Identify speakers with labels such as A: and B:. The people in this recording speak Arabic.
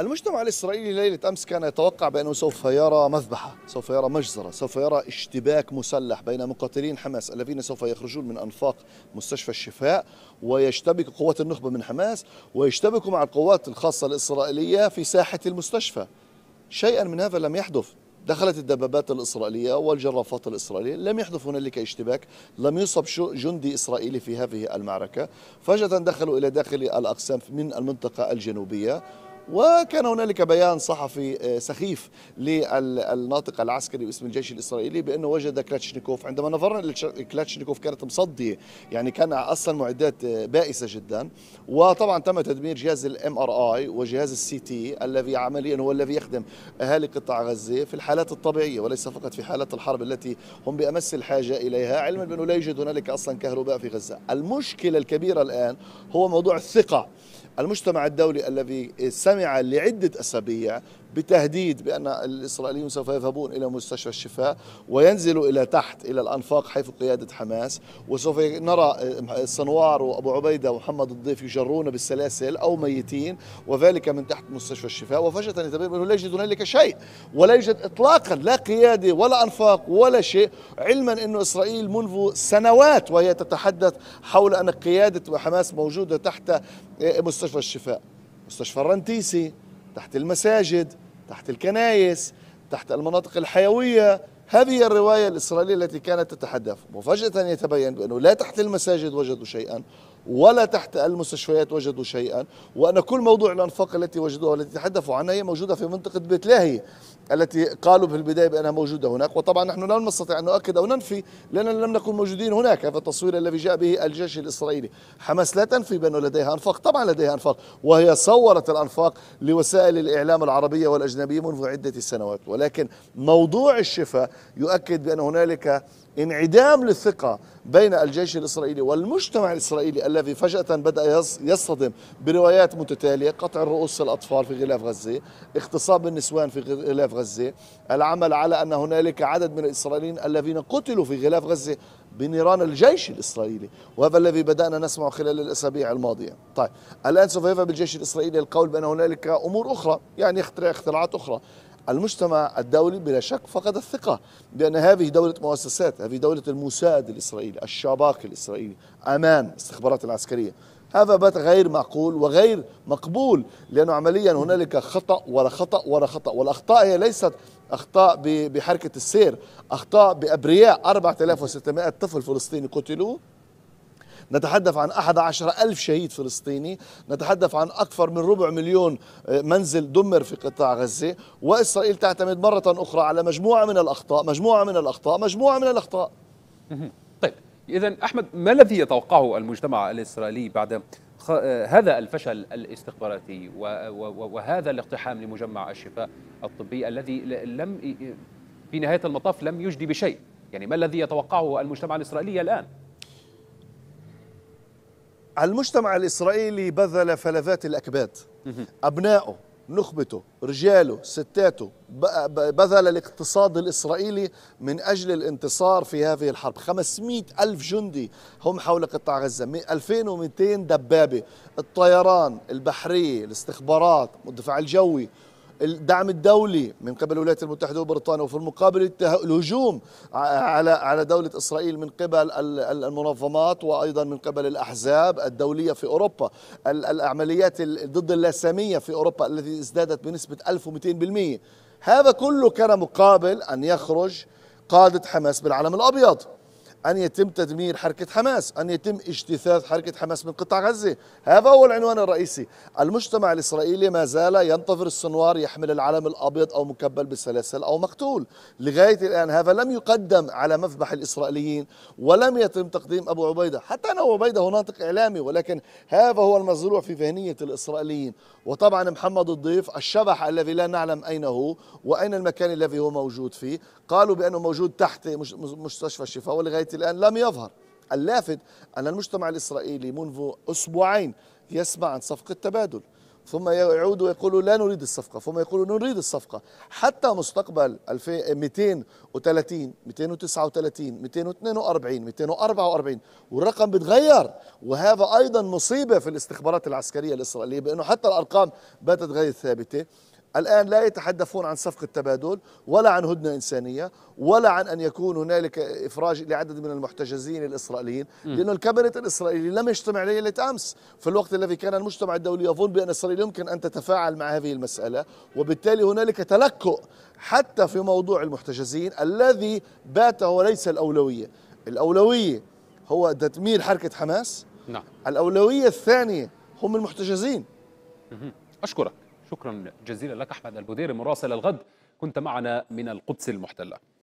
A: المجتمع الإسرائيلي ليلة أمس كان يتوقع بأنه سوف يرى مذبحة سوف يرى مجزرة سوف يرى اشتباك مسلح بين مقاتلين حماس الذين سوف يخرجون من أنفاق مستشفى الشفاء ويشتبك قوات النخبة من حماس ويشتبكوا مع القوات الخاصة الإسرائيلية في ساحة المستشفى شيئا من هذا لم يحدث دخلت الدبابات الإسرائيلية والجرافات الإسرائيلية لم يحدث هنالك اشتباك لم يصب جندي إسرائيلي في هذه المعركة فجأة دخلوا إلى داخل الأقسام من المنطقة الجنوبية وكان هنالك بيان صحفي آه، سخيف للناطق العسكري باسم الجيش الاسرائيلي بانه وجد كلاتشنيكوف عندما نظرنا لكلاتشنيكوف كانت مصديه يعني كان اصلا معدات آه، بائسه جدا وطبعا تم تدمير جهاز الام ار اي وجهاز السي تي الذي عمليا هو الذي يخدم اهالي قطاع غزه في الحالات الطبيعيه وليس فقط في حالات الحرب التي هم بامس الحاجه اليها علما بانه لا يوجد هنالك اصلا كهرباء في غزه المشكله الكبيره الان هو موضوع الثقه المجتمع الدولي الذي سمع لعدة أسابيع بتهديد بأن الإسرائيليون سوف يذهبون إلى مستشفى الشفاء وينزلوا إلى تحت إلى الأنفاق حيث قيادة حماس وسوف نرى السنوار آه، وأبو عبيدة ومحمد الضيف يجرون بالسلاسل أو ميتين وذلك من تحت مستشفى الشفاء وفجأة يتبين أنه لا يجد هنالك شيء ولا يوجد إطلاقا لا قيادة ولا أنفاق ولا شيء علما أن إسرائيل منذ سنوات وهي تتحدث حول أن قيادة حماس موجودة تحت آه، مستشفى الشفاء مستشفى الرنتيسي تحت المساجد تحت الكنائس تحت المناطق الحيوية هذه الرواية الإسرائيلية التي كانت تتحدث وفجأة يتبين بأنه لا تحت المساجد وجدوا شيئا ولا تحت المستشفيات وجدوا شيئا وأن كل موضوع الأنفاق التي وجدوها والتي تحدثوا عنها هي موجودة في منطقة بيت لاهي التي قالوا في البداية بأنها موجودة هناك وطبعا نحن لا نستطيع أن نؤكد أو ننفي لأننا لم نكن موجودين هناك هذا التصوير الذي جاء به الجيش الإسرائيلي حماس لا تنفي بأنه لديها أنفاق طبعا لديها أنفاق وهي صورت الأنفاق لوسائل الإعلام العربية والأجنبية منذ عدة سنوات ولكن موضوع الشفاء يؤكد بأن هنالك انعدام للثقة بين الجيش الإسرائيلي والمجتمع الإسرائيلي الذي فجأة بدأ يصطدم بروايات متتالية قطع رؤوس الأطفال في غلاف غزة اغتصاب النسوان في غلاف غزة العمل على أن هنالك عدد من الإسرائيليين الذين قتلوا في غلاف غزة بنيران الجيش الإسرائيلي وهذا الذي بدأنا نسمعه خلال الأسابيع الماضية طيب الآن سوف يذهب الجيش الإسرائيلي القول بأن هنالك أمور أخرى يعني اختراع اختراعات أخرى المجتمع الدولي بلا شك فقد الثقة بأن هذه دولة مؤسسات هذه دولة الموساد الإسرائيلي الشباك الإسرائيلي أمان الاستخبارات العسكرية هذا بات غير معقول وغير مقبول لأنه عمليا هنالك خطأ ولا خطأ ولا خطأ والأخطاء هي ليست أخطاء بحركة السير أخطاء بأبرياء 4600 طفل فلسطيني قتلوا نتحدث عن 11 ألف شهيد فلسطيني نتحدث عن أكثر من ربع مليون آه، منزل دمر في قطاع غزة وإسرائيل تعتمد مرة أخرى على مجموعة من الأخطاء مجموعة من الأخطاء مجموعة من الأخطاء طيب إذا أحمد ما الذي يتوقعه المجتمع الإسرائيلي بعد آه، هذا الفشل الاستخباراتي وهذا الاقتحام لمجمع الشفاء الطبي الذي لم في نهايه المطاف لم يجدي بشيء، يعني ما الذي يتوقعه المجتمع الاسرائيلي الان؟ المجتمع الإسرائيلي بذل فلذات الأكباد أبنائه نخبته رجاله ستاته بذل الاقتصاد الإسرائيلي من أجل الانتصار في هذه الحرب 500 ألف جندي هم حول قطاع غزة 2200 دبابة الطيران البحرية الاستخبارات الدفاع الجوي الدعم الدولي من قبل الولايات المتحدة وبريطانيا وفي المقابل الهجوم على على دولة إسرائيل من قبل المنظمات وأيضا من قبل الأحزاب الدولية في أوروبا العمليات ضد اللاسامية في أوروبا التي ازدادت بنسبة 1200% هذا كله كان مقابل أن يخرج قادة حماس بالعلم الأبيض أن يتم تدمير حركة حماس أن يتم اجتثاث حركة حماس من قطاع غزة هذا هو العنوان الرئيسي المجتمع الإسرائيلي ما زال ينتظر السنوار يحمل العلم الأبيض أو مكبل بالسلاسل أو مقتول لغاية الآن هذا لم يقدم على مذبح الإسرائيليين ولم يتم تقديم أبو عبيدة حتى أن أبو عبيدة هو ناطق إعلامي ولكن هذا هو المزروع في ذهنية الإسرائيليين وطبعا محمد الضيف الشبح الذي لا نعلم أين هو وأين المكان الذي هو موجود فيه قالوا بأنه موجود تحت مستشفى الشفاء ولغاية الآن لم يظهر اللافت أن المجتمع الإسرائيلي منذ أسبوعين يسمع عن صفقة تبادل ثم يعود ويقول لا نريد الصفقة ثم يقول نريد الصفقة حتى مستقبل 230 239 242 244 والرقم بتغير وهذا أيضا مصيبة في الاستخبارات العسكرية الإسرائيلية بأنه حتى الأرقام باتت غير ثابتة الآن لا يتحدثون عن صفقة تبادل ولا عن هدنة إنسانية ولا عن أن يكون هنالك إفراج لعدد من المحتجزين الإسرائيليين لانه الكابينت الإسرائيلي لم يجتمع ليلة أمس في الوقت الذي كان المجتمع الدولي يظن بأن إسرائيل يمكن أن تتفاعل مع هذه المسألة وبالتالي هنالك تلكؤ حتى في موضوع المحتجزين الذي بات هو ليس الأولوية الأولوية هو تدمير حركة حماس نعم الأولوية الثانية هم المحتجزين أشكرك شكرا جزيلا لك أحمد البوديري مراسل الغد كنت معنا من القدس المحتلة